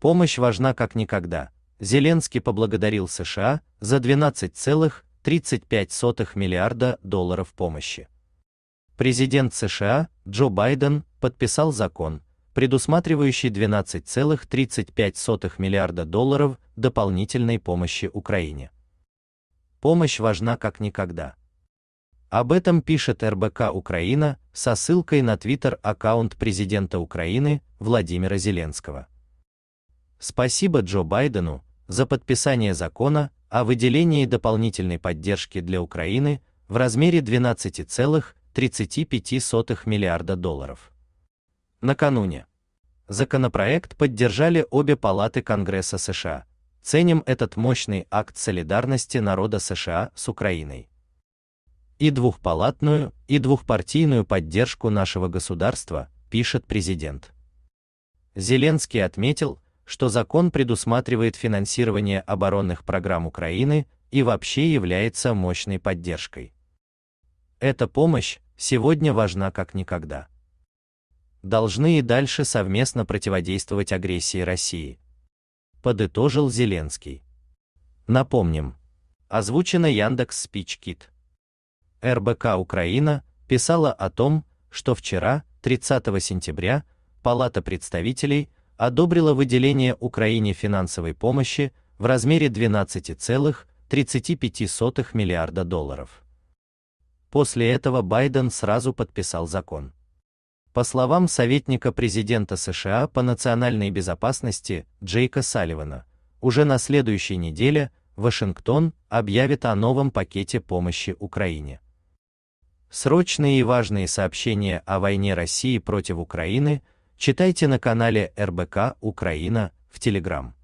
Помощь важна как никогда. Зеленский поблагодарил США за 12,35 миллиарда долларов помощи. Президент США Джо Байден подписал закон, предусматривающий 12,35 миллиарда долларов дополнительной помощи Украине. Помощь важна как никогда. Об этом пишет РБК Украина со ссылкой на твиттер аккаунт президента Украины Владимира Зеленского. Спасибо Джо Байдену за подписание закона о выделении дополнительной поддержки для Украины в размере 12,35 миллиарда долларов. Накануне законопроект поддержали обе палаты Конгресса США. Ценим этот мощный акт солидарности народа США с Украиной. И двухпалатную, и двухпартийную поддержку нашего государства, пишет президент. Зеленский отметил, что закон предусматривает финансирование оборонных программ Украины и вообще является мощной поддержкой. Эта помощь сегодня важна как никогда. Должны и дальше совместно противодействовать агрессии России. Подытожил Зеленский. Напомним. Озвучено Яндекс Спичкит. РБК Украина писала о том, что вчера, 30 сентября, Палата представителей одобрила выделение Украине финансовой помощи в размере 12,35 миллиарда долларов. После этого Байден сразу подписал закон. По словам советника президента США по национальной безопасности Джейка Салливана, уже на следующей неделе Вашингтон объявит о новом пакете помощи Украине. Срочные и важные сообщения о войне России против Украины – Читайте на канале РБК Украина в Telegram.